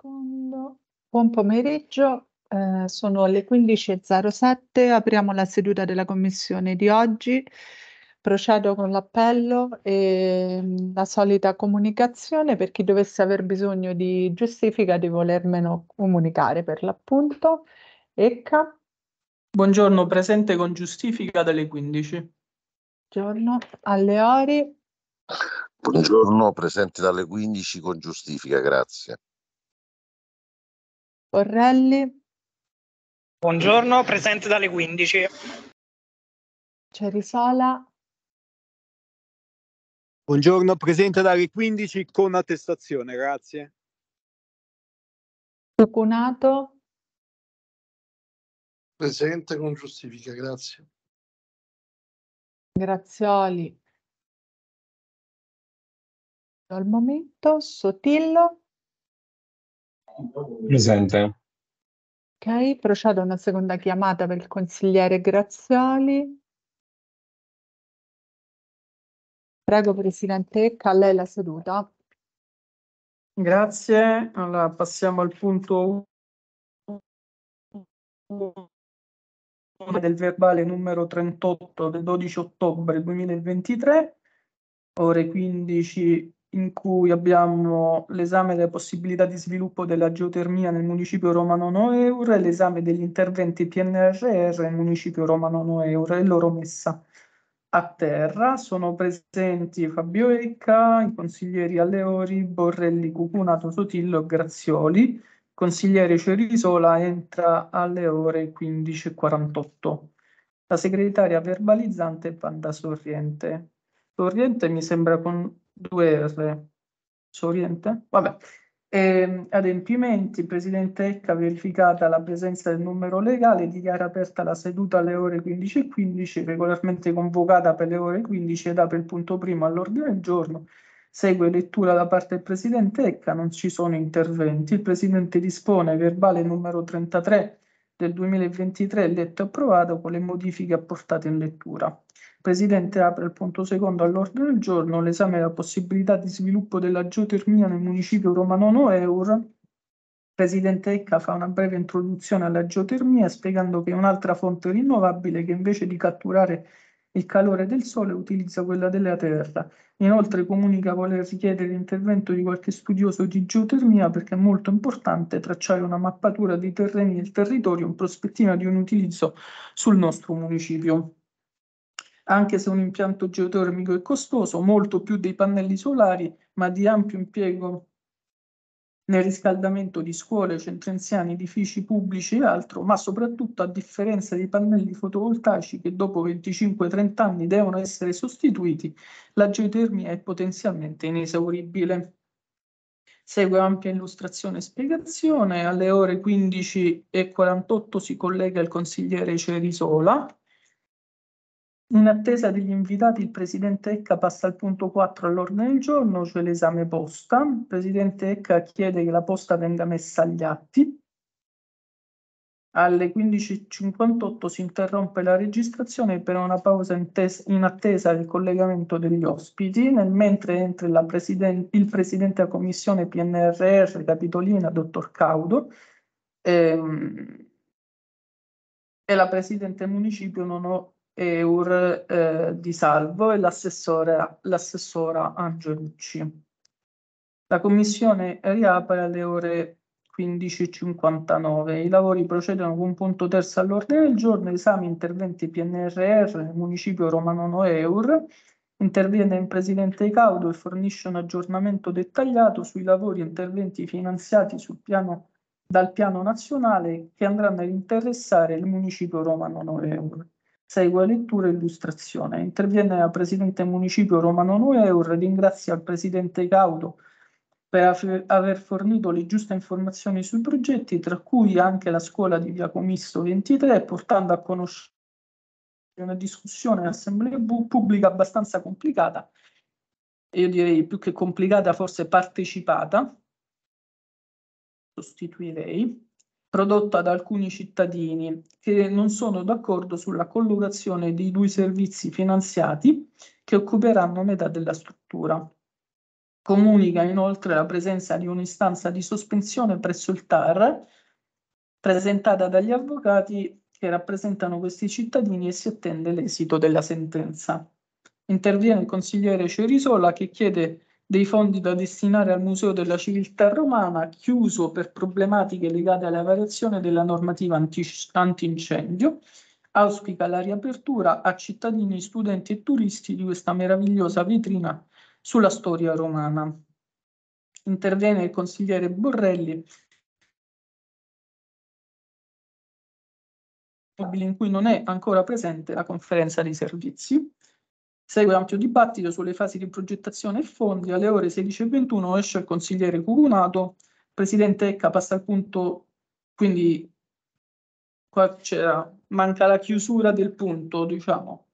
secondo. Buon pomeriggio, eh, sono le 15.07, apriamo la seduta della commissione di oggi. Procedo con l'appello e mm, la solita comunicazione per chi dovesse aver bisogno di giustifica di volermeno comunicare per l'appunto. Ecca. Buongiorno, presente con giustifica dalle 15. Buongiorno, alle ore. Buongiorno, presente dalle 15 con giustifica, grazie. Borrelli. Buongiorno, presente dalle 15. C'è Risola. Buongiorno, presente dalle 15 con attestazione, grazie. Cucunato. Presente con giustifica, grazie. Grazioli. Al momento, Sotillo. Presente. Ok, procedo a una seconda chiamata per il consigliere Grazioli. Prego Presidente, a lei la seduta. Grazie, allora passiamo al punto 1 del verbale numero 38 del 12 ottobre 2023, ore 15 in cui abbiamo l'esame delle possibilità di sviluppo della geotermia nel municipio romano Noeure, l'esame degli interventi PNRR nel municipio romano Noeure e loro messa a terra. Sono presenti Fabio Ecca, i consiglieri Alleori, Borrelli, Cucunato, Sotillo e Grazioli, consigliere Cerisola entra alle ore 15.48. La segretaria verbalizzante è Panda Sorriente. Sorriente mi sembra con due R soriente. Vabbè. E, ehm, adempimenti, Presidente Ecca, verificata la presenza del numero legale, dichiara aperta la seduta alle ore 15.15, 15, regolarmente convocata per le ore 15 ed apre il punto primo all'ordine del giorno. Segue lettura da parte del Presidente Ecca, non ci sono interventi. Il Presidente dispone verbale numero 33 del 2023, letto e approvato con le modifiche apportate in lettura. Presidente apre il punto secondo all'ordine del giorno l'esame della possibilità di sviluppo della geotermia nel municipio romanono Eur. Presidente Ecca fa una breve introduzione alla geotermia spiegando che è un'altra fonte rinnovabile che invece di catturare il calore del sole utilizza quella della terra. Inoltre comunica voler richiedere l'intervento di qualche studioso di geotermia perché è molto importante tracciare una mappatura dei terreni e del territorio in prospettiva di un utilizzo sul nostro municipio anche se un impianto geotermico è costoso, molto più dei pannelli solari, ma di ampio impiego nel riscaldamento di scuole, centri anziani, edifici pubblici e altro, ma soprattutto a differenza dei pannelli fotovoltaici che dopo 25-30 anni devono essere sostituiti, la geotermia è potenzialmente inesauribile. Segue ampia illustrazione e spiegazione. Alle ore 15.48 si collega il consigliere Cerisola in attesa degli invitati, il Presidente Ecca passa al punto 4 all'ordine del giorno, cioè l'esame posta. Il Presidente Ecca chiede che la posta venga messa agli atti. Alle 15.58 si interrompe la registrazione per una pausa in, in attesa del collegamento degli ospiti, nel mentre entra presiden il Presidente della Commissione PNRR Capitolina, Dottor Caudo. Ehm, e la Presidente del Municipio non ho e Ur eh, Di Salvo e l'assessora Angelucci. La commissione riapre alle ore 15.59. I lavori procedono con punto terzo all'ordine del giorno, esame interventi PNRR nel municipio romano Noeur. Interviene il presidente Caudo e fornisce un aggiornamento dettagliato sui lavori e interventi finanziati piano, dal piano nazionale che andranno ad interessare il municipio romano Noeur. Segue lettura e illustrazione. Interviene la Presidente Municipio Romano Nuevo, ringrazia il Presidente Gaudo per aver fornito le giuste informazioni sui progetti, tra cui anche la scuola di Via Comisto 23, portando a conoscenza una discussione in assemblea pubblica abbastanza complicata, io direi più che complicata, forse partecipata, sostituirei, prodotta da alcuni cittadini che non sono d'accordo sulla collocazione dei due servizi finanziati che occuperanno metà della struttura. Comunica inoltre la presenza di un'istanza di sospensione presso il TAR presentata dagli avvocati che rappresentano questi cittadini e si attende l'esito della sentenza. Interviene il consigliere Cerisola che chiede dei fondi da destinare al Museo della Civiltà Romana, chiuso per problematiche legate alla variazione della normativa anti- antincendio. Auspica la riapertura a cittadini, studenti e turisti di questa meravigliosa vetrina sulla storia romana. Interviene il consigliere Borrelli in cui non è ancora presente la conferenza dei servizi. Segue ampio dibattito sulle fasi di progettazione e fondi. Alle ore 16.21 esce il consigliere Cucunato, presidente Ecca passa al punto, quindi qua c'era, manca la chiusura del punto, diciamo.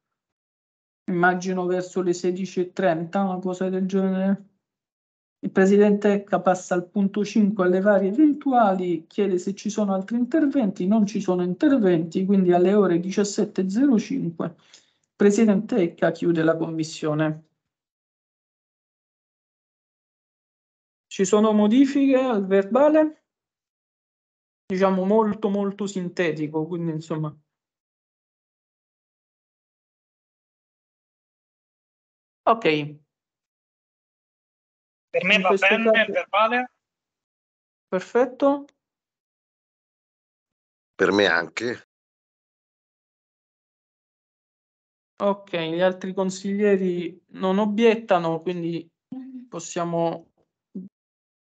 Immagino verso le 16.30, una cosa del genere. Il presidente Ecca passa al punto 5 alle varie eventuali, chiede se ci sono altri interventi, non ci sono interventi, quindi alle ore 17.05 Presidente Ecca chiude la commissione. Ci sono modifiche al verbale? Diciamo molto molto sintetico, quindi insomma Ok. Per me In va bene caso... verbale. Perfetto. Per me anche. Ok, gli altri consiglieri non obiettano, quindi possiamo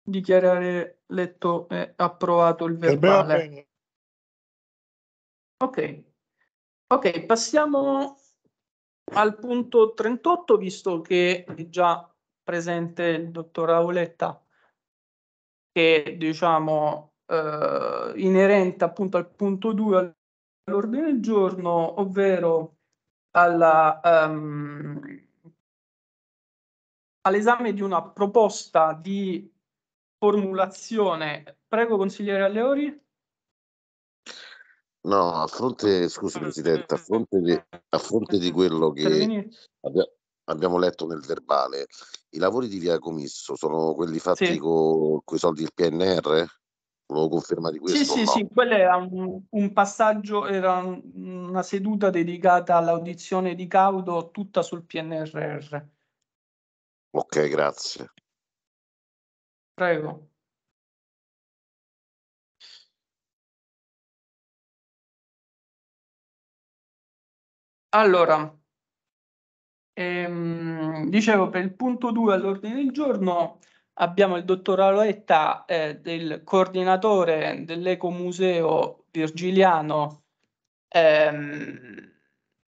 dichiarare letto e approvato il verbale. Ok, ok, passiamo al punto 38, visto che è già presente il dottor Auletta, che diciamo eh, inerente appunto al punto 2 all'ordine del giorno, ovvero alla, um, all'esame di una proposta di formulazione. Prego, consigliere Alleori. No, a fronte, scusi Presidente, a fronte di, a fronte di quello che abbia, abbiamo letto nel verbale, i lavori di via Comisso sono quelli fatti sì. con i soldi del PNR? Volevo conferma di questo. Sì, sì, no? sì, quello era un, un, passaggio, era una seduta dedicata all'audizione di Caudo tutta sul PNRR. Ok, grazie. Prego. Allora, ehm, dicevo, per il punto 2 all'ordine del giorno abbiamo il dottor Aloetta, eh, del coordinatore dell'Ecomuseo Virgiliano, ehm,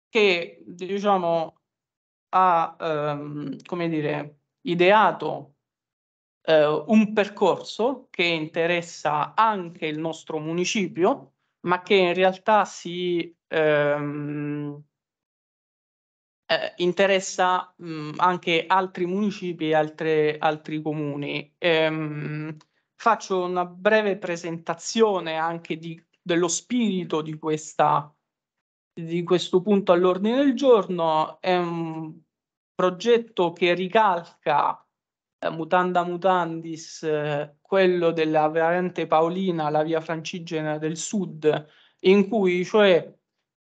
che diciamo, ha ehm, come dire, ideato eh, un percorso che interessa anche il nostro municipio, ma che in realtà si ehm, eh, interessa mh, mm, anche altri municipi e altre, altri comuni. Ehm, faccio una breve presentazione anche di, dello spirito di, questa, di questo punto all'ordine del giorno. È un progetto che ricalca eh, mutanda mutandis eh, quello della variante paolina, la via francigena del sud, in cui cioè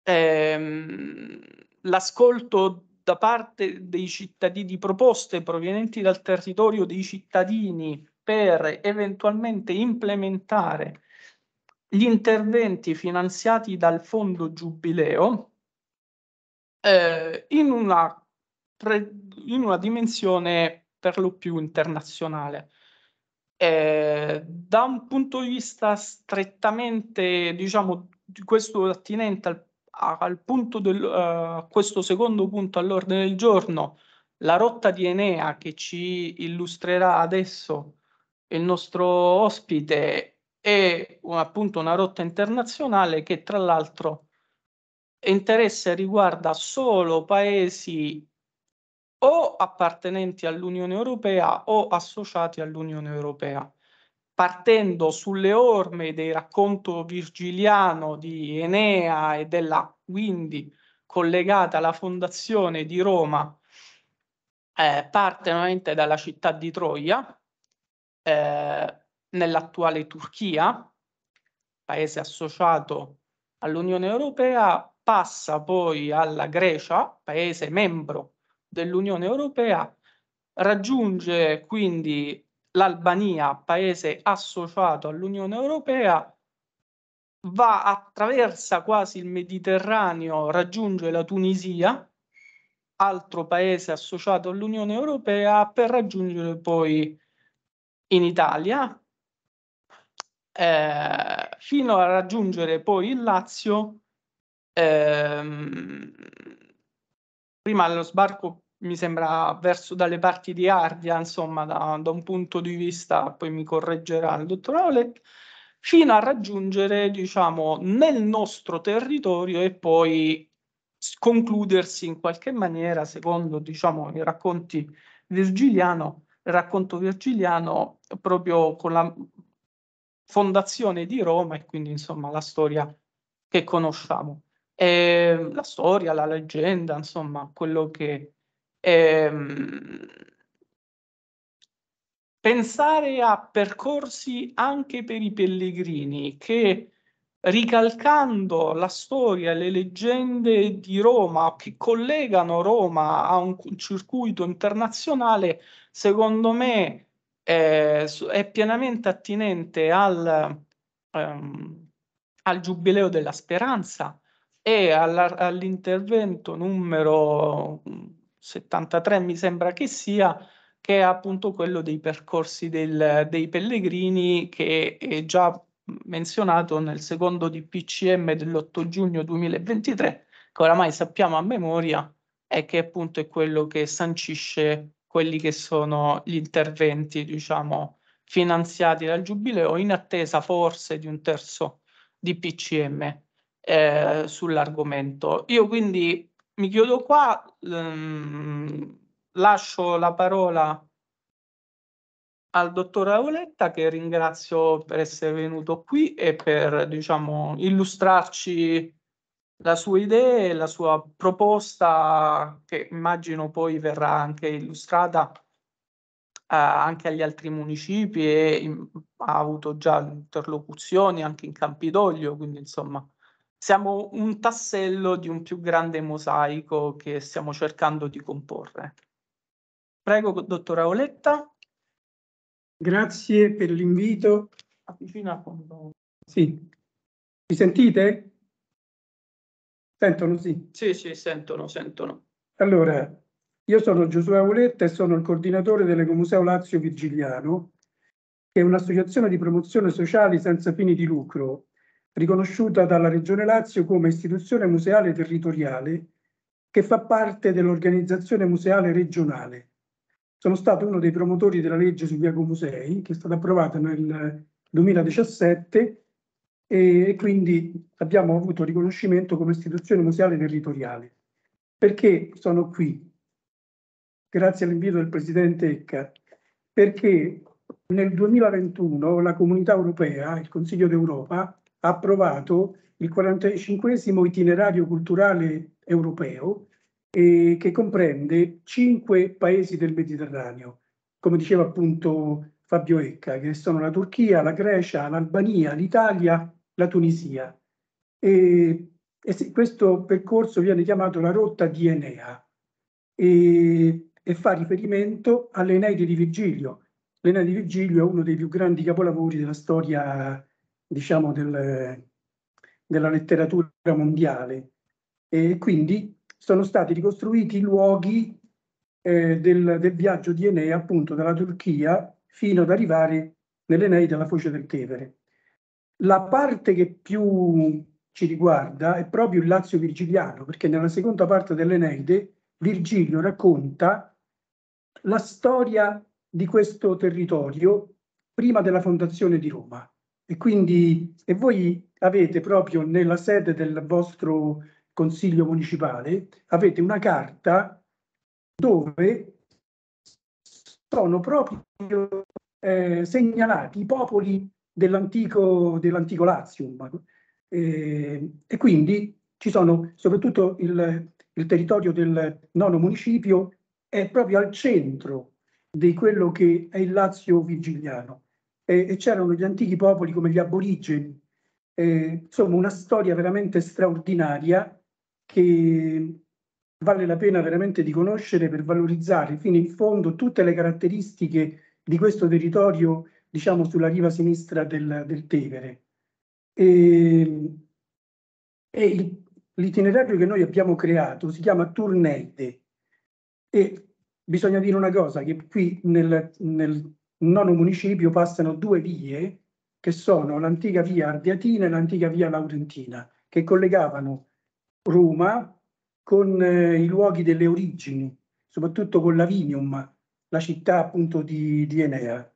ehm, l'ascolto da parte dei cittadini di proposte provenienti dal territorio dei cittadini per eventualmente implementare gli interventi finanziati dal fondo giubileo eh, in, una pre, in, una dimensione per lo più internazionale. Eh, da un punto di vista strettamente, diciamo, di questo attinente al al punto del, uh, questo secondo punto all'ordine del giorno, la rotta di Enea che ci illustrerà adesso il nostro ospite è appunto una rotta internazionale che tra l'altro interessa e riguarda solo paesi o appartenenti all'Unione Europea o associati all'Unione Europea partendo sulle orme del racconto virgiliano di Enea e della quindi collegata alla fondazione di Roma, eh, parte ovviamente dalla città di Troia, eh, nell'attuale Turchia, paese associato all'Unione Europea, passa poi alla Grecia, paese membro dell'Unione Europea, raggiunge quindi l'Albania, paese associato all'Unione Europea, va, attraversa quasi il Mediterraneo, raggiunge la Tunisia, altro paese associato all'Unione Europea, per raggiungere poi in Italia, eh, fino a raggiungere poi il Lazio, ehm, prima dello sbarco mi sembra verso dalle parti di Ardia, insomma, da, da, un punto di vista, poi mi correggerà il dottor Olet, fino a raggiungere, diciamo, nel nostro territorio e poi concludersi in qualche maniera, secondo, diciamo, i racconti virgiliano, racconto virgiliano proprio con la fondazione di Roma e quindi, insomma, la storia che conosciamo. E ehm, la storia, la leggenda, insomma, quello che Ehm, pensare a percorsi anche per i pellegrini che ricalcando la storia, le leggende di Roma che collegano Roma a un circuito internazionale, secondo me è, è pienamente attinente al, ehm, al, Giubileo della Speranza e all'intervento numero 73 mi sembra che sia, che è appunto quello dei percorsi del, dei pellegrini che è già menzionato nel secondo DPCM dell'8 giugno 2023, che oramai sappiamo a memoria e che appunto è quello che sancisce quelli che sono gli interventi, diciamo, finanziati dal Giubileo in attesa forse di un terzo DPCM eh, sull'argomento. Io quindi mi chiudo qua, ehm, lascio la parola al dottor Auletta che ringrazio per essere venuto qui e per diciamo, illustrarci la sua idea e la sua proposta che immagino poi verrà anche illustrata eh, anche agli altri municipi e in, ha avuto già interlocuzioni anche in Campidoglio, quindi insomma siamo un tassello di un più grande mosaico che stiamo cercando di comporre. Prego, dottora Oletta. Grazie per l'invito. Avvicina quando... Sì. Mi sentite? Sentono, sì. Sì, sì, sentono, sentono. Allora, io sono Giosuè Auletta e sono il coordinatore dell'Ecomuseo Lazio Virgiliano, che è un'associazione di promozione sociale senza fini di lucro, riconosciuta dalla Regione Lazio come istituzione museale territoriale che fa parte dell'organizzazione museale regionale. Sono stato uno dei promotori della legge sui sugli Musei che è stata approvata nel 2017 e quindi abbiamo avuto riconoscimento come istituzione museale territoriale. Perché sono qui? Grazie all'invito del Presidente Ecca, perché nel 2021 la Comunità Europea, il Consiglio d'Europa, approvato il 45 itinerario culturale europeo eh, che comprende cinque paesi del Mediterraneo, come diceva appunto Fabio Ecca, che sono la Turchia, la Grecia, l'Albania, l'Italia, la Tunisia. E, e questo percorso viene chiamato la rotta di Enea e, e fa riferimento all'Eneide di Virgilio. L'Eneide di Virgilio è uno dei più grandi capolavori della storia diciamo, del, della letteratura mondiale e quindi sono stati ricostruiti i luoghi eh, del, del, viaggio di Enea, appunto dalla Turchia fino ad arrivare nell'Eneide alla foce del Tevere. La parte che più ci riguarda è proprio il Lazio virgiliano, perché nella seconda parte dell'Eneide Virgilio racconta la storia di questo territorio prima della fondazione di Roma. E quindi, e voi avete proprio nella sede del vostro consiglio municipale, avete una carta dove sono proprio eh, segnalati i popoli dell'antico, dell'antico Lazium. Eh, e quindi ci sono, soprattutto il, il territorio del nono municipio è proprio al centro di quello che è il Lazio virgiliano e, e c'erano gli antichi popoli come gli aborigeni. Eh, insomma, una storia veramente straordinaria che vale la pena veramente di conoscere per valorizzare fino in fondo tutte le caratteristiche di questo territorio, diciamo, sulla riva sinistra del, del Tevere. E, e il, l'itinerario che noi abbiamo creato si chiama Turneide e bisogna dire una cosa, che qui nel, nel nono municipio passano due vie che sono l'antica via Ardiatina e l'antica via Laurentina, che collegavano Roma con eh, i luoghi delle origini, soprattutto con Lavinium, la città appunto di, di Enea.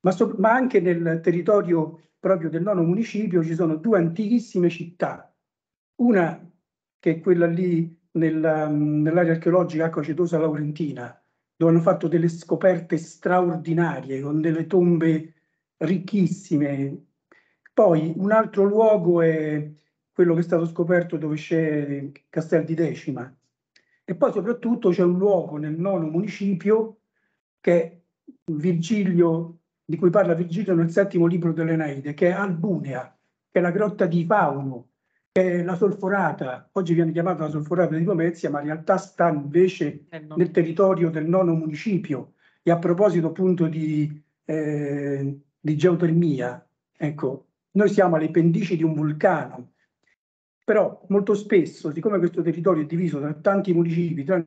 Ma, so, ma anche nel territorio proprio del nono municipio ci sono due antichissime città, una che è quella lì mm, nell'area nell archeologica acquacetosa laurentina, dove hanno fatto delle scoperte straordinarie con delle tombe ricchissime. Poi un altro luogo è quello che è stato scoperto dove c'è Castel di Decima e poi soprattutto c'è un luogo nel nono municipio che Virgilio, di cui parla Virgilio nel settimo libro dell'Eneide, che è Albunea, che è la grotta di Fauno, è la solforata, oggi viene chiamata la solforata di Pomezia, ma in realtà sta invece nel territorio del nono municipio. E a proposito appunto di, eh, di geotermia, ecco, noi siamo alle pendici di un vulcano, però molto spesso, siccome questo territorio è diviso da tanti municipi, non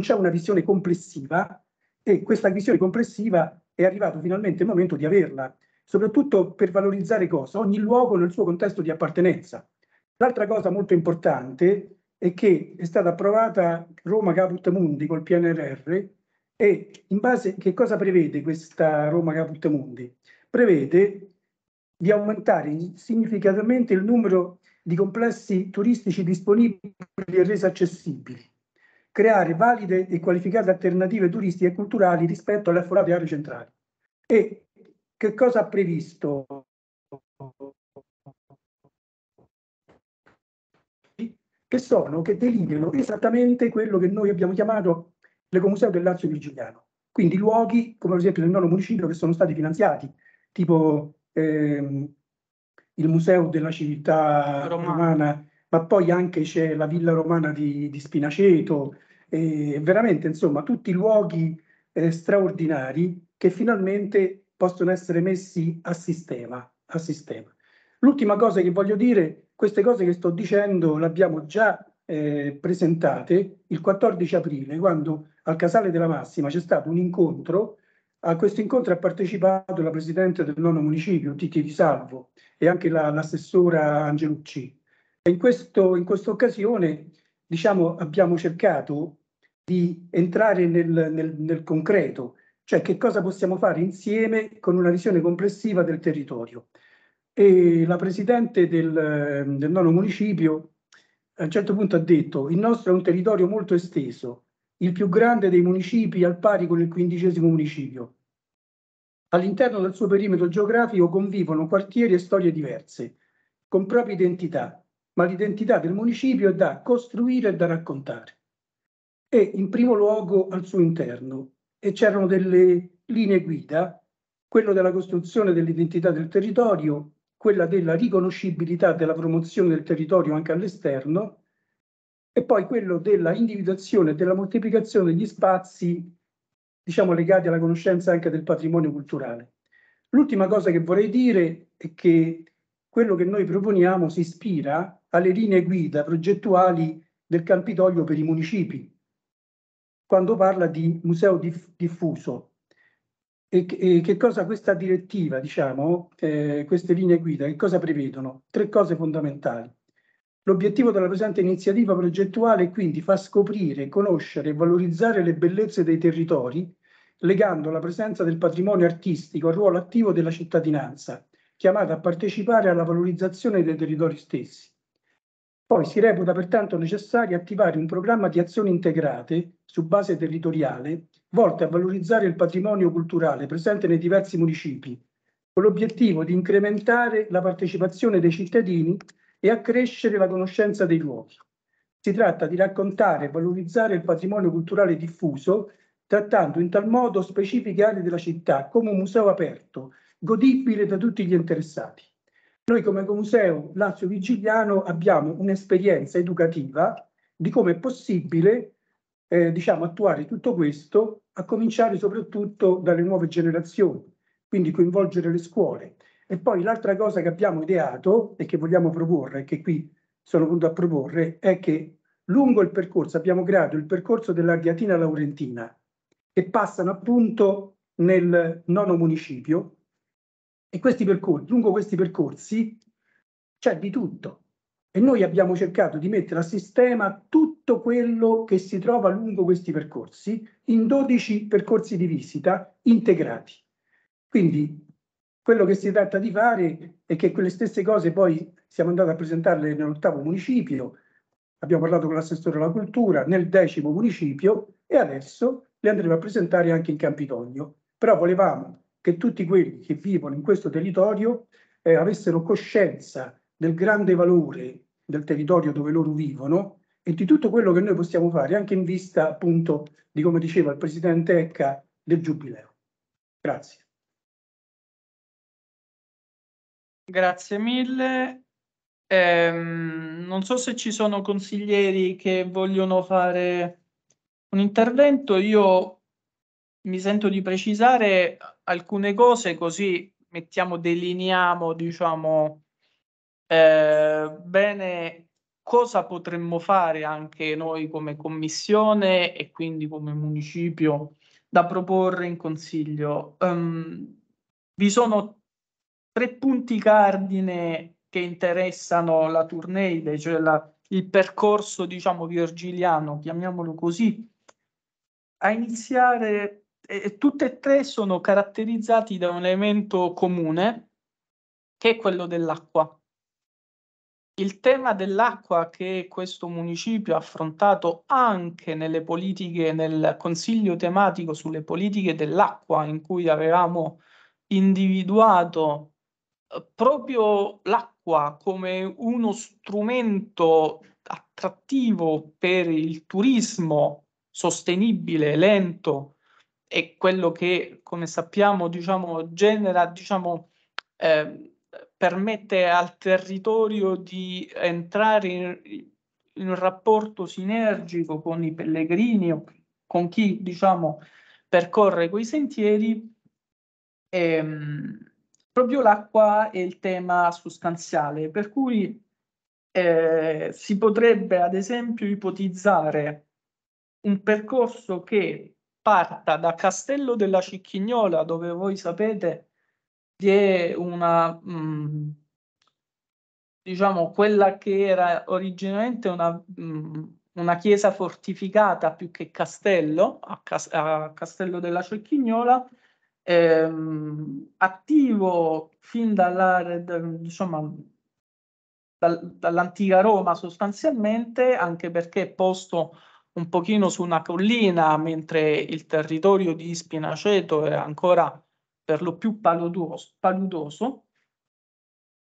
c'è una visione complessiva e questa visione complessiva è arrivato finalmente il momento di averla soprattutto per valorizzare cosa? Ogni luogo nel suo contesto di appartenenza. L'altra cosa molto importante è che è stata approvata Roma Caput Mundi col PNRR e in base a che cosa prevede questa Roma Caput Mundi? Prevede di aumentare significativamente il numero di complessi turistici disponibili e resi accessibili, creare valide e qualificate alternative turistiche e culturali rispetto alle affolate aree centrali e che cosa ha previsto? Che sono, che delineano esattamente quello che noi abbiamo chiamato l'Ecomuseo del Lazio Virginiano. Quindi luoghi, come per esempio nel nono municipio, che sono stati finanziati, tipo ehm, il Museo della Città Romano. Romana, ma poi anche c'è la Villa Romana di, di Spinaceto, eh, veramente insomma tutti luoghi eh, straordinari che finalmente possono essere messi a sistema. A sistema. L'ultima cosa che voglio dire, queste cose che sto dicendo le abbiamo già eh, presentate il 14 aprile, quando al Casale della Massima c'è stato un incontro. A questo incontro ha partecipato la presidente del nono municipio, Titi Di Salvo, e anche la, l'assessora Angelucci. E in, questo, in questa occasione diciamo, abbiamo cercato di entrare nel, nel, nel concreto, cioè che cosa possiamo fare insieme con una visione complessiva del territorio. E la presidente del, del nono municipio a un certo punto ha detto il nostro è un territorio molto esteso, il più grande dei municipi al pari con il quindicesimo municipio. All'interno del suo perimetro geografico convivono quartieri e storie diverse, con proprie identità, ma l'identità del municipio è da costruire e da raccontare. E in primo luogo al suo interno, e c'erano delle linee guida, quello della costruzione dell'identità del territorio, quella della riconoscibilità della promozione del territorio anche all'esterno e poi quello della individuazione e della moltiplicazione degli spazi diciamo legati alla conoscenza anche del patrimonio culturale. L'ultima cosa che vorrei dire è che quello che noi proponiamo si ispira alle linee guida progettuali del Campidoglio per i municipi, quando parla di museo diff diffuso. E, e, che cosa questa direttiva, diciamo, eh, queste linee guida, che cosa prevedono? Tre cose fondamentali. L'obiettivo della presente iniziativa progettuale è quindi far scoprire, conoscere e valorizzare le bellezze dei territori, legando la presenza del patrimonio artistico al ruolo attivo della cittadinanza, chiamata a partecipare alla valorizzazione dei territori stessi. Poi si reputa pertanto necessario attivare un programma di azioni integrate su base territoriale volte a valorizzare il patrimonio culturale presente nei diversi municipi, con l'obiettivo di incrementare la partecipazione dei cittadini e accrescere la conoscenza dei luoghi. Si tratta di raccontare e valorizzare il patrimonio culturale diffuso, trattando in tal modo specifiche aree della città come un museo aperto, godibile da tutti gli interessati. Noi come Museo Lazio Vigiliano abbiamo un'esperienza educativa di come è possibile eh, diciamo, attuare tutto questo, a cominciare soprattutto dalle nuove generazioni, quindi coinvolgere le scuole. E poi l'altra cosa che abbiamo ideato e che vogliamo proporre, che qui sono venuto a proporre, è che lungo il percorso abbiamo creato il percorso dell'Ardiatina Laurentina, che passano appunto nel nono municipio, e questi percorsi, lungo questi percorsi c'è di tutto. E noi abbiamo cercato di mettere a sistema tutto quello che si trova lungo questi percorsi in 12 percorsi di visita integrati. Quindi quello che si tratta di fare è che quelle stesse cose poi siamo andati a presentarle nell'ottavo municipio, abbiamo parlato con l'assessore alla cultura, nel decimo municipio e adesso le andremo a presentare anche in Campidoglio. Però volevamo che tutti quelli che vivono in questo territorio eh, avessero coscienza del grande valore del territorio dove loro vivono e di tutto quello che noi possiamo fare, anche in vista appunto di come diceva il presidente Ecca del Giubileo. Grazie. Grazie mille. Eh, non so se ci sono consiglieri che vogliono fare un intervento. Io mi sento di precisare alcune cose così mettiamo, delineiamo, diciamo, eh, bene cosa potremmo fare anche noi come commissione e quindi come municipio da proporre in consiglio. Um, vi sono tre punti cardine che interessano la Turneide, cioè la, il percorso, diciamo, virgiliano, chiamiamolo così, a iniziare e tutte e tre sono caratterizzati da un elemento comune che è quello dell'acqua. Il tema dell'acqua che questo municipio ha affrontato anche nelle politiche, nel consiglio tematico sulle politiche dell'acqua, in cui avevamo individuato eh, proprio l'acqua come uno strumento attrattivo per il turismo sostenibile, lento, è quello che, come sappiamo, diciamo, genera, diciamo, eh, permette al territorio di entrare in, in, un rapporto sinergico con i pellegrini o con chi, diciamo, percorre quei sentieri. Ehm, proprio l'acqua è il tema sostanziale, per cui eh, si potrebbe, ad esempio, ipotizzare un percorso che parta da Castello della Cicchignola, dove voi sapete vi è una, mh, mm, diciamo, quella che era originariamente una, mh, mm, una chiesa fortificata più che castello, a, Cas- a Castello della Cicchignola, ehm, attivo fin dalla, insomma, dall'antica Roma sostanzialmente, anche perché è posto un pochino su una collina, mentre il territorio di Spinaceto è ancora per lo più paludoso, paludoso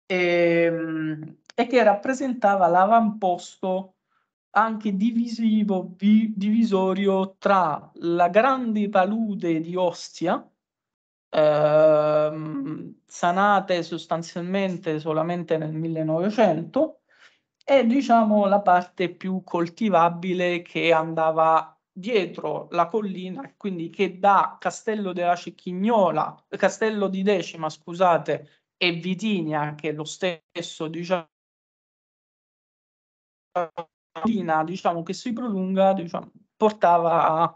ehm, e, e che rappresentava l'avamposto anche divisivo, vi, divisorio tra la grande palude di Ostia, ehm, sanate sostanzialmente solamente nel 1900, è diciamo la parte più coltivabile che andava dietro la collina, quindi che da Castello della Cicchignola, Castello di Decima, scusate, e Vitinia, che è lo stesso, diciamo, diciamo che si prolunga, diciamo, portava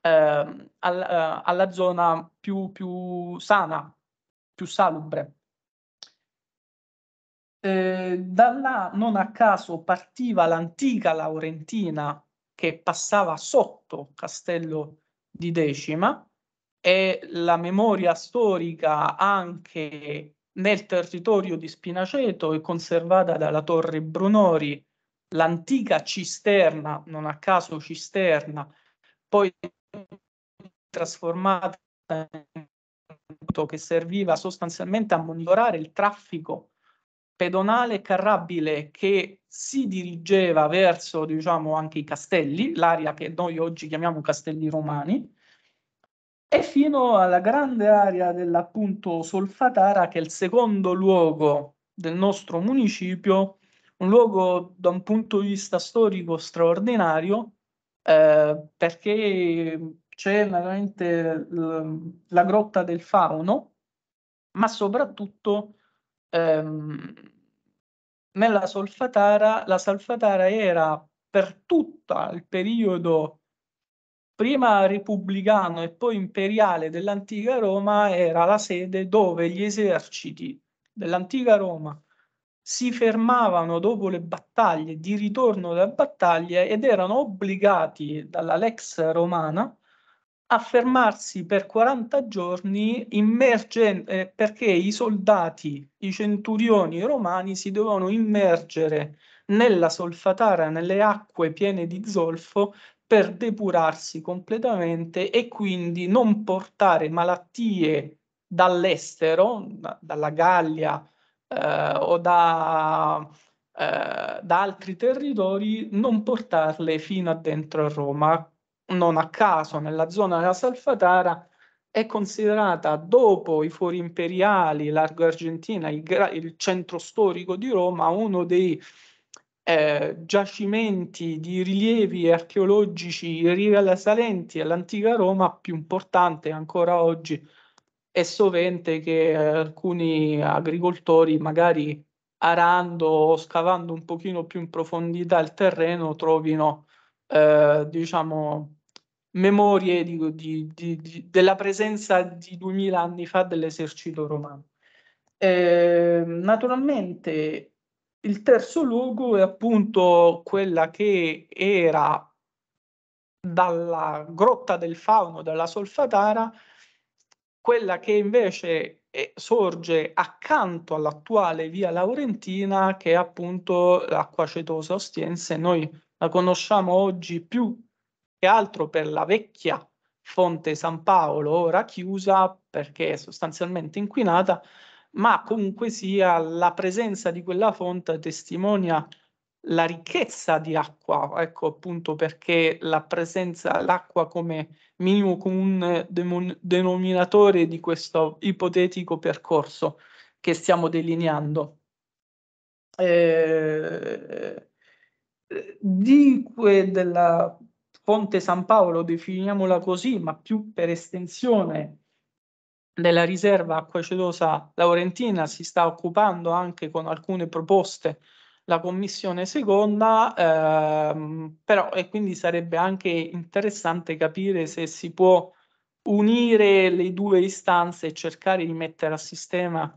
ehm, eh, alla, alla zona più, più sana, più salubre. Eh, da là non a caso partiva l'antica Laurentina che passava sotto Castello di Decima e la memoria storica anche nel territorio di Spinaceto è conservata dalla Torre Brunori, l'antica cisterna, non a caso cisterna, poi trasformata in che serviva sostanzialmente a monitorare il traffico pedonale carrabile che si dirigeva verso, diciamo, anche i castelli, l'area che noi oggi chiamiamo castelli romani, e fino alla grande area dell'appunto Solfatara, che è il secondo luogo del nostro municipio, un luogo da un punto di vista storico straordinario, eh, perché c'è veramente la grotta del fauno, ma soprattutto ehm, nella solfatara, la solfatara era per tutto il periodo prima repubblicano e poi imperiale dell'antica Roma era la sede dove gli eserciti dell'antica Roma si fermavano dopo le battaglie, di ritorno da battaglie ed erano obbligati dalla lex romana a fermarsi per 40 giorni immergen- eh, perché i soldati, i centurioni romani si dovevano immergere nella solfatara, nelle acque piene di zolfo per depurarsi completamente e quindi non portare malattie dall'estero, da, dalla Gallia eh, o da, eh, da altri territori, non portarle fino a dentro a Roma non a caso nella zona della Salfatara, è considerata dopo i fori imperiali, largo Argentina, il, il centro storico di Roma, uno dei eh, giacimenti di rilievi archeologici risalenti all'antica Roma più importante ancora oggi è sovente che eh, alcuni agricoltori magari arando o scavando un pochino più in profondità il terreno trovino eh, diciamo memorie dico, di, di, di, della presenza di duemila anni fa dell'esercito romano. Eh, naturalmente il terzo luogo è appunto quella che era dalla grotta del fauno, dalla solfatara, quella che invece eh, sorge accanto all'attuale via Laurentina, che è appunto l'acqua cetosa ostiense. Noi la conosciamo oggi più altro per la vecchia fonte San Paolo, ora chiusa perché è sostanzialmente inquinata, ma comunque sia la presenza di quella fonte testimonia la ricchezza di acqua, ecco appunto perché la presenza dell'acqua come minimo comune demon- denominatore di questo ipotetico percorso che stiamo delineando. Eh, di que- della Fonte San Paolo, definiamola così, ma più per estensione della riserva acquacedosa laurentina, si sta occupando anche con alcune proposte la commissione seconda, ehm, però e quindi sarebbe anche interessante capire se si può unire le due istanze e cercare di mettere a sistema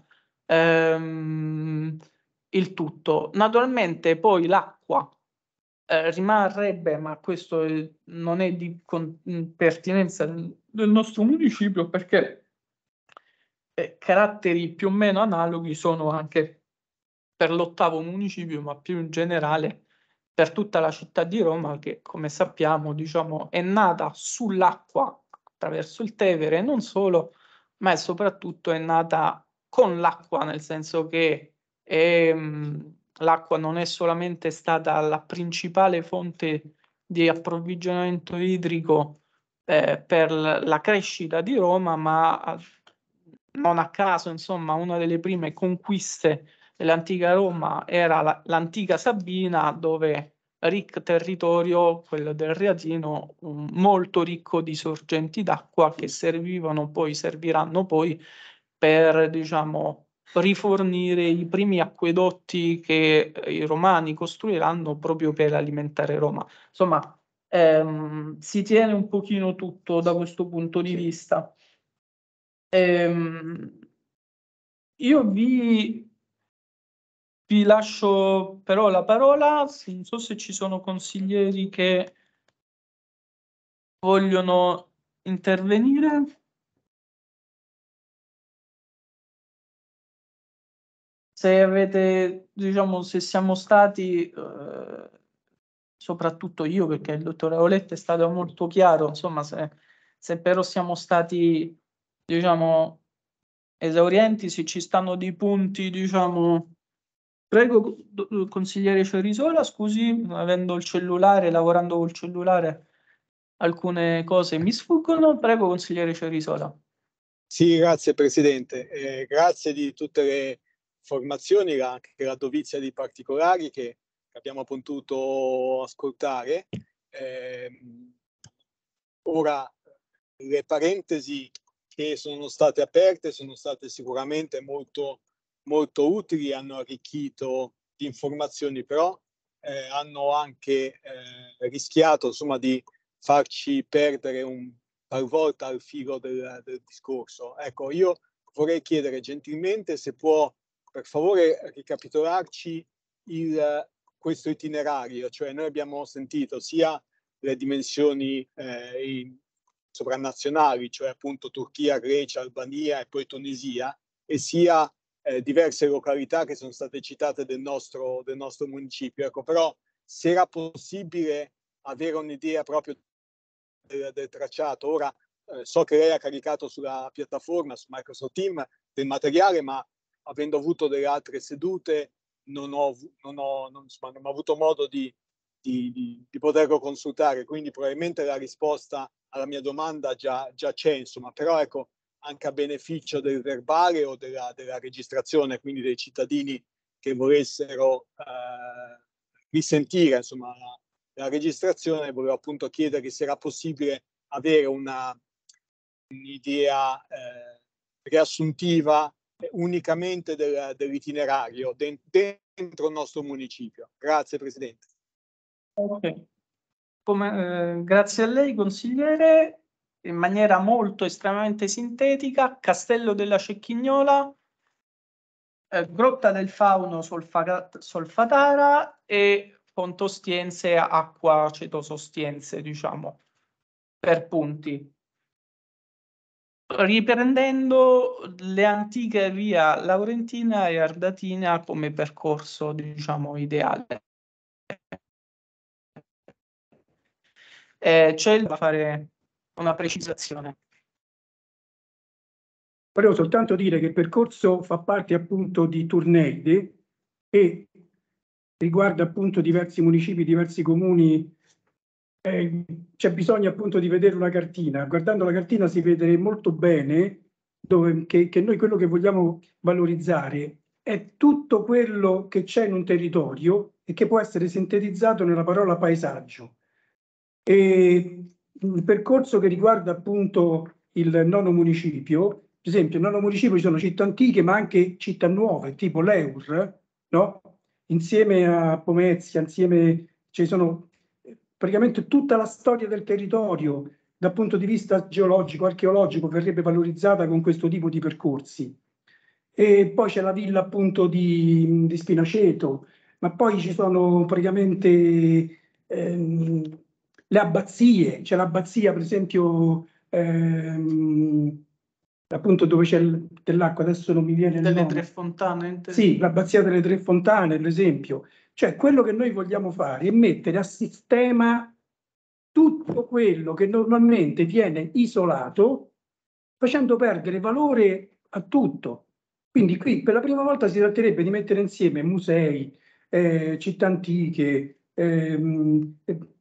ehm, il tutto. Naturalmente poi l'acqua eh, rimarrebbe, ma questo è, eh, non è di con, mm, pertinenza del nostro municipio perché eh, caratteri più o meno analoghi sono anche per l'ottavo municipio, ma più in generale per tutta la città di Roma che, come sappiamo, diciamo, è nata sull'acqua attraverso il Tevere, non solo, ma soprattutto è nata con l'acqua, nel senso che è, mh, mm, l'acqua non è solamente stata la principale fonte di approvvigionamento idrico eh, per la crescita di Roma, ma ah, non a caso, insomma, una delle prime conquiste dell'antica Roma era la, l'antica Sabina, dove ricco territorio, quello del Riatino, molto ricco di sorgenti d'acqua che servivano poi, serviranno poi per, diciamo, rifornire i primi acquedotti che eh, i romani costruiranno proprio per alimentare Roma. Insomma, ehm, si tiene un pochino tutto da questo punto di vista. Ehm, io vi, vi lascio però la parola, non so se ci sono consiglieri che vogliono intervenire. se avete, diciamo, se siamo stati, eh, soprattutto io, perché il dottore Olette è stato molto chiaro, insomma, se, se però siamo stati, diciamo, esaurienti, se ci stanno dei punti, diciamo... Prego, consigliere Cerisola, scusi, avendo il cellulare, lavorando col cellulare, alcune cose mi sfuggono. Prego, consigliere Cerisola. Sì, grazie Presidente. Eh, grazie di tutte le formazioni, anche la dovizia di particolari che abbiamo potuto ascoltare. Eh, ora le parentesi che sono state aperte sono state sicuramente molto, molto utili, hanno arricchito di informazioni, però eh, hanno anche eh, rischiato insomma, di farci perdere un talvolta al filo del, del discorso. Ecco, io vorrei chiedere gentilmente se può per favore ricapitolarci il, questo itinerario, cioè noi abbiamo sentito sia le dimensioni eh, in, sovranazionali, cioè appunto Turchia, Grecia, Albania e poi Tunisia, e sia eh, diverse località che sono state citate del nostro, del nostro municipio. Ecco, però se era possibile avere un'idea proprio del, del tracciato, ora eh, so che lei ha caricato sulla piattaforma, su Microsoft Team, del materiale, ma avendo avuto delle altre sedute, non ho, non ho, non, insomma, non ho avuto modo di, di, di, di, poterlo consultare, quindi probabilmente la risposta alla mia domanda già, già c'è, insomma, però ecco, anche a beneficio del verbale o della, della registrazione, quindi dei cittadini che volessero eh, risentire insomma, la, la, registrazione, volevo appunto chiedere se era possibile avere una, un'idea eh, riassuntiva unicamente del, dell'itinerario dentro il nostro municipio. Grazie Presidente. Okay. Come, eh, grazie a lei consigliere. In maniera molto estremamente sintetica, Castello della Cecchignola, eh, Grotta del Fauno solfagat, Solfatara e Pontostiense, Acqua Cetosostiense, diciamo, per punti riprendendo le antiche via Laurentina e Ardatina come percorso, diciamo, ideale. Eh, c'è da fare una precisazione. Volevo soltanto dire che il percorso fa parte appunto di Tournelle e riguarda appunto diversi municipi, diversi comuni eh, c'è bisogno appunto di vedere una cartina. Guardando la cartina si vede molto bene dove, che, che noi quello che vogliamo valorizzare è tutto quello che c'è in un territorio e che può essere sintetizzato nella parola paesaggio. E il percorso che riguarda appunto il nono municipio, per esempio, il nono municipio ci sono città antiche, ma anche città nuove, tipo l'Eur, no? insieme a Pomezia, insieme ci sono praticamente tutta la storia del territorio dal punto di vista geologico, archeologico, verrebbe valorizzata con questo tipo di percorsi. E poi c'è la villa appunto di, di Spinaceto, ma poi ci sono praticamente ehm, le abbazie, c'è l'abbazia per esempio ehm, appunto dove c'è dell'acqua, adesso non mi viene... Delle tre fontane? Sì, l'abbazia delle tre fontane, per esempio. Cioè quello che noi vogliamo fare è mettere a sistema tutto quello che normalmente viene isolato facendo perdere valore a tutto. Quindi qui per la prima volta si tratterebbe di mettere insieme musei, eh, città antiche, eh,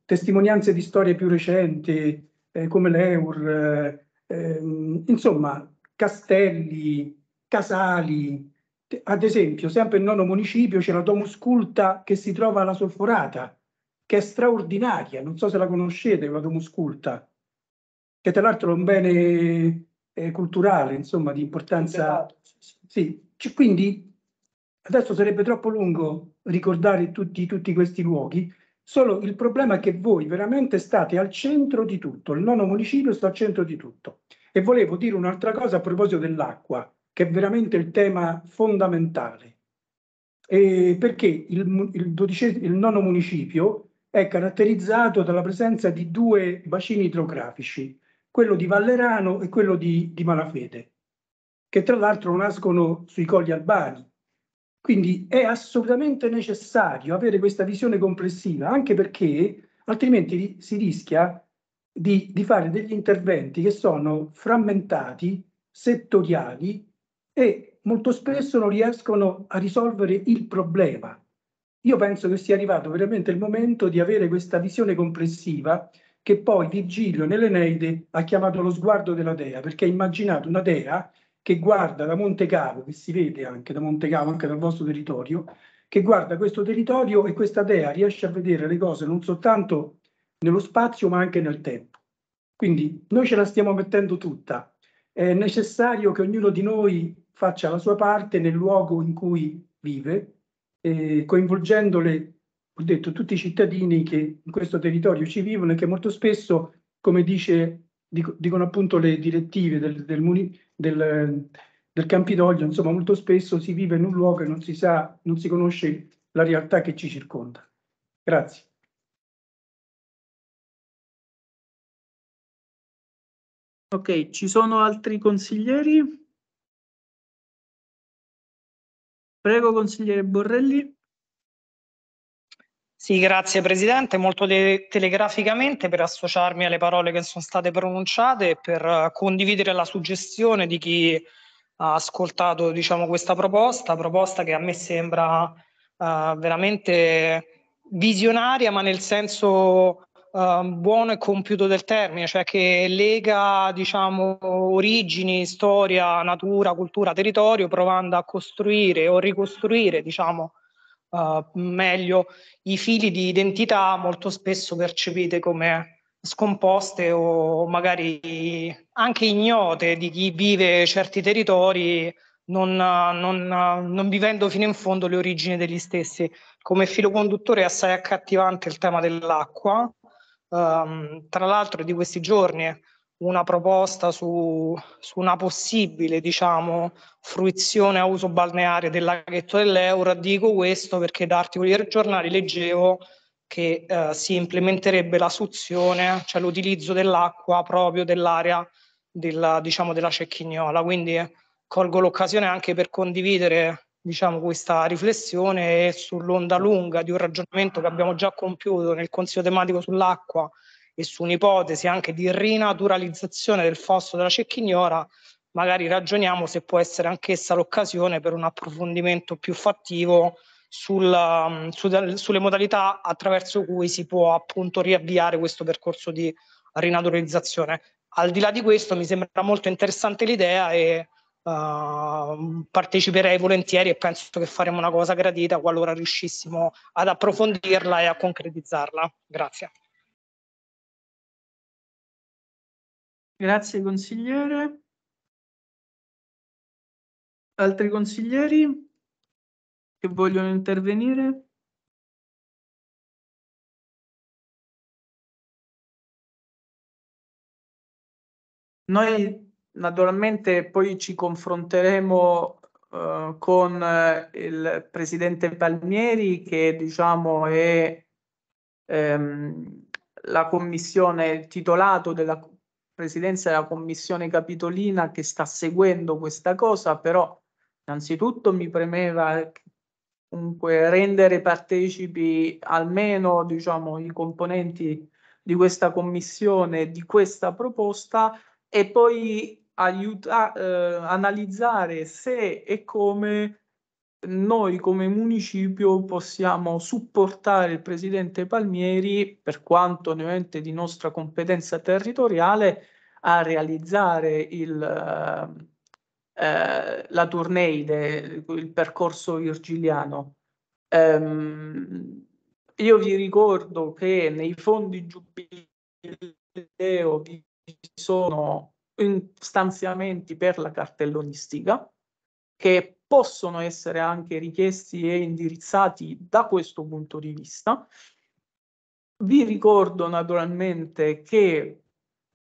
testimonianze di storie più recenti eh, come l'Eur, eh, ehm, insomma castelli, casali, ad esempio, sempre il nono municipio c'è la Domus Culta che si trova alla Solforata, che è straordinaria, non so se la conoscete, la Domus Culta, che tra l'altro è un bene eh, culturale, insomma, di importanza. Sì, C- quindi adesso sarebbe troppo lungo ricordare tutti, tutti questi luoghi, solo il problema è che voi veramente state al centro di tutto, il nono municipio sta al centro di tutto. E volevo dire un'altra cosa a proposito dell'acqua che è veramente il tema fondamentale, eh, perché il, il, il nono municipio è caratterizzato dalla presenza di due bacini idrografici, quello di Vallerano e quello di, di Malafede, che tra l'altro nascono sui colli albani. Quindi è assolutamente necessario avere questa visione complessiva, anche perché altrimenti si rischia di, di fare degli interventi che sono frammentati, settoriali e molto spesso non riescono a risolvere il problema. Io penso che sia arrivato veramente il momento di avere questa visione complessiva che poi Virgilio nell'Eneide ha chiamato lo sguardo della dea, perché ha immaginato una dea che guarda da Monte Cavo, che si vede anche da Monte Cavo, anche dal vostro territorio, che guarda questo territorio e questa dea riesce a vedere le cose non soltanto nello spazio ma anche nel tempo. Quindi noi ce la stiamo mettendo tutta. È necessario che ognuno di noi faccia la sua parte nel luogo in cui vive, eh, coinvolgendole, ho detto, tutti i cittadini che in questo territorio ci vivono e che molto spesso, come dice, dico, dicono appunto le direttive del, del, del, del, Campidoglio, insomma molto spesso si vive in un luogo e non si sa, non si conosce la realtà che ci circonda. Grazie. Ok, ci sono altri consiglieri? Prego, consigliere Borrelli. Sì, grazie Presidente. Molto te telegraficamente per associarmi alle parole che sono state pronunciate e per uh, condividere la suggestione di chi ha ascoltato diciamo, questa proposta, proposta che a me sembra uh, veramente visionaria, ma nel senso Ehm, buono e compiuto del termine, cioè che lega diciamo, origini, storia, natura, cultura, territorio, provando a costruire o ricostruire diciamo, uh, meglio i fili di identità molto spesso percepite come scomposte o magari anche ignote di chi vive certi territori non, non, non, vivendo fino in fondo le origini degli stessi. Come filo conduttore è assai accattivante il tema dell'acqua, Um, tra l'altro di questi giorni una proposta su, su, una possibile diciamo, fruizione a uso balneare del laghetto dell'Euro. Dico questo perché da articoli del giornale leggevo che eh, si implementerebbe la suzione, cioè l'utilizzo dell'acqua proprio dell'area della, diciamo, della Cecchignola. Quindi colgo l'occasione anche per condividere diciamo, questa riflessione sull'onda lunga di un ragionamento che abbiamo già compiuto nel Consiglio tematico sull'acqua e su un'ipotesi anche di rinaturalizzazione del fosso della cecchignora, magari ragioniamo se può essere anch'essa l'occasione per un approfondimento più fattivo sul, mm, su, sulle modalità attraverso cui si può appunto riavviare questo percorso di rinaturalizzazione. Al di là di questo mi sembra molto interessante l'idea e Uh, parteciperei volentieri e penso che faremo una cosa gradita qualora riuscissimo ad approfondirla e a concretizzarla. Grazie. Grazie consigliere. Altri consiglieri che vogliono intervenire? Noi Naturalmente poi ci confronteremo eh, con eh, il presidente Palmieri che diciamo è ehm, la commissione titolato della presidenza della commissione capitolina che sta seguendo questa cosa, però innanzitutto mi premeva comunque rendere partecipi almeno diciamo, i componenti di questa commissione di questa proposta e poi aiuta- eh, analizzare se e come noi come municipio possiamo supportare il presidente Palmieri, per quanto ovviamente di nostra competenza territoriale, a realizzare il, eh, eh la Turneide, il percorso virgiliano. Um, io vi ricordo che nei fondi giubileo vi sono stanziamenti per la cartellonistica che possono essere anche richiesti e indirizzati da questo punto di vista. Vi ricordo naturalmente che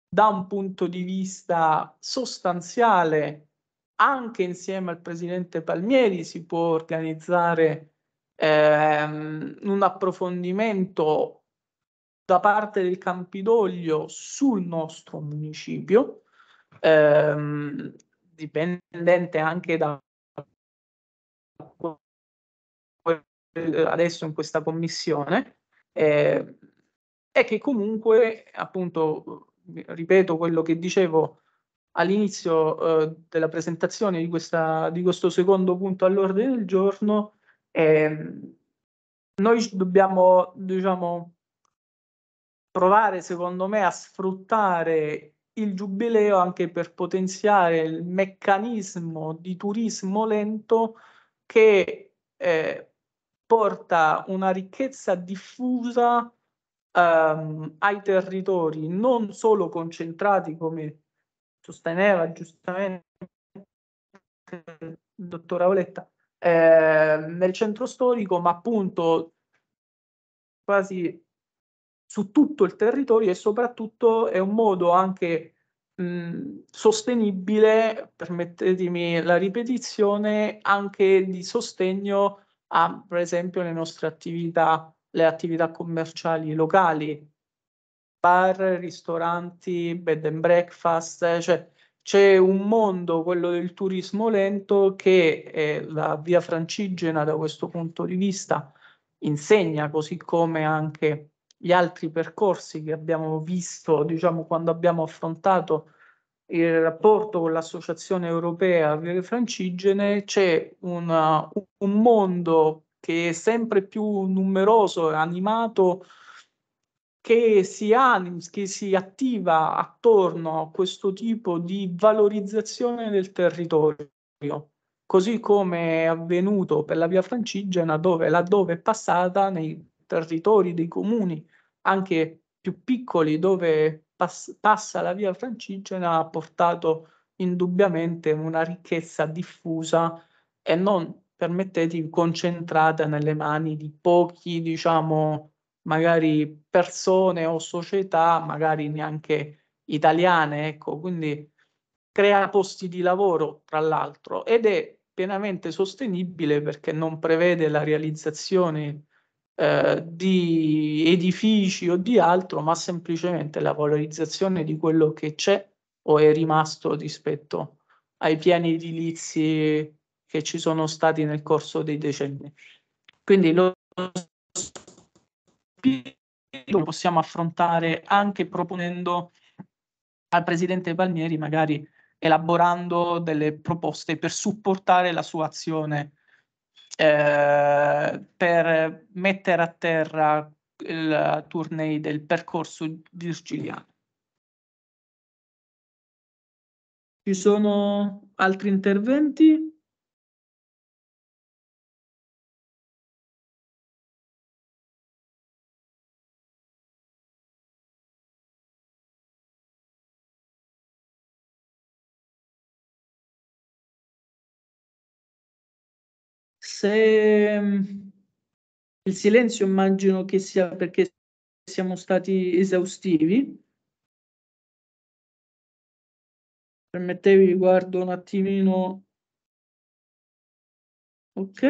da un punto di vista sostanziale, anche insieme al presidente Palmieri si può organizzare ehm, un approfondimento da parte del Campidoglio sul nostro municipio ehm, dipendente anche da adesso in questa commissione eh, è che comunque appunto ripeto quello che dicevo all'inizio eh, della presentazione di, questa, di, questo secondo punto all'ordine del giorno eh, noi dobbiamo diciamo provare secondo me a sfruttare il giubileo anche per potenziare il meccanismo di turismo lento che eh, porta una ricchezza diffusa ehm, ai territori, non solo concentrati come sosteneva giustamente il dottor Auletta eh, nel centro storico, ma appunto quasi su tutto il territorio e soprattutto è un modo anche mh, sostenibile, permettetemi la ripetizione, anche di sostegno a, per esempio, le nostre attività, le attività commerciali locali, bar, ristoranti, bed and breakfast, cioè c'è un mondo, quello del turismo lento, che è eh, la via francigena da questo punto di vista insegna, così come anche gli altri percorsi che abbiamo visto, diciamo, quando abbiamo affrontato il rapporto con l'Associazione Europea Vive Francigene, c'è una, un mondo che è sempre più numeroso e animato che si, anim, che si attiva attorno a questo tipo di valorizzazione del territorio, così come è avvenuto per la via Francigena, dove laddove è passata nei territori dei comuni anche più piccoli dove pass- passa la via francigena ha portato indubbiamente una ricchezza diffusa e non, permettetemi, concentrata nelle mani di pochi, diciamo, magari persone o società, magari neanche italiane, ecco, quindi crea posti di lavoro, tra l'altro, ed è pienamente sostenibile perché non prevede la realizzazione eh, di edifici o di altro, ma semplicemente la valorizzazione di quello che c'è o è rimasto rispetto ai piani edilizi che ci sono stati nel corso dei decenni. Quindi lo lo possiamo affrontare anche proponendo al presidente Palmieri magari elaborando delle proposte per supportare la sua azione eh, per mettere a terra il tournée del percorso virgiliano. Ci sono altri interventi? Se mm, il silenzio immagino che sia perché siamo stati esaustivi. Permettevi, guardo un attimino. Ok.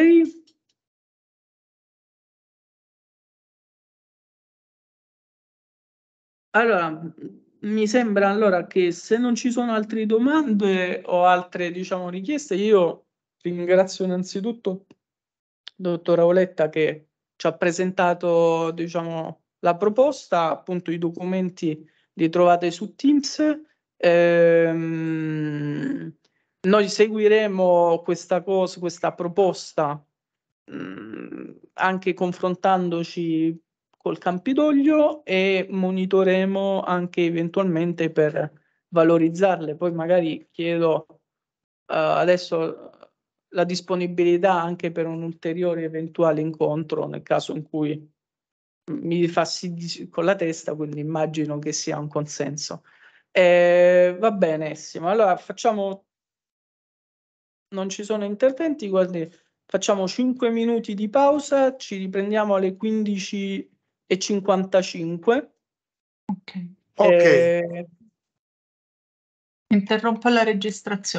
Allora, mi sembra allora che se non ci sono altre domande o altre diciamo richieste, io ringrazio innanzitutto dottora Oletta che ci ha presentato diciamo, la proposta, appunto i documenti li trovate su Teams. Ehm, noi seguiremo questa cosa, questa proposta mh, mm, anche confrontandoci col Campidoglio e monitoreremo anche eventualmente per valorizzarle. Poi magari chiedo uh, adesso la disponibilità anche per un ulteriore eventuale incontro nel caso in cui mi fassi con la testa, quindi immagino che sia un consenso. Eh, va benissimo, allora facciamo, non ci sono interventi, guardi, facciamo 5 minuti di pausa, ci riprendiamo alle 15.55. Ok. Eh, Interrompo la registrazione.